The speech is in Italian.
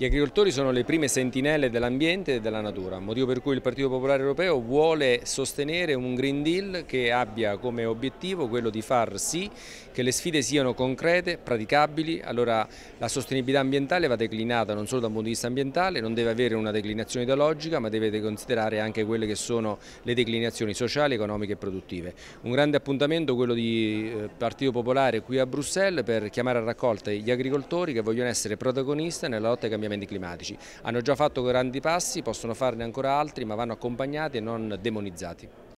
Gli agricoltori sono le prime sentinelle dell'ambiente e della natura, motivo per cui il Partito Popolare Europeo vuole sostenere un Green Deal che abbia come obiettivo quello di far sì che le sfide siano concrete, praticabili, allora la sostenibilità ambientale va declinata non solo dal punto di vista ambientale, non deve avere una declinazione ideologica ma deve considerare anche quelle che sono le declinazioni sociali, economiche e produttive. Un grande appuntamento quello di eh, Partito Popolare qui a Bruxelles per chiamare a raccolta gli agricoltori che vogliono essere protagonisti nella lotta ai cambiamenti cambiamenti climatici. Hanno già fatto grandi passi, possono farne ancora altri, ma vanno accompagnati e non demonizzati.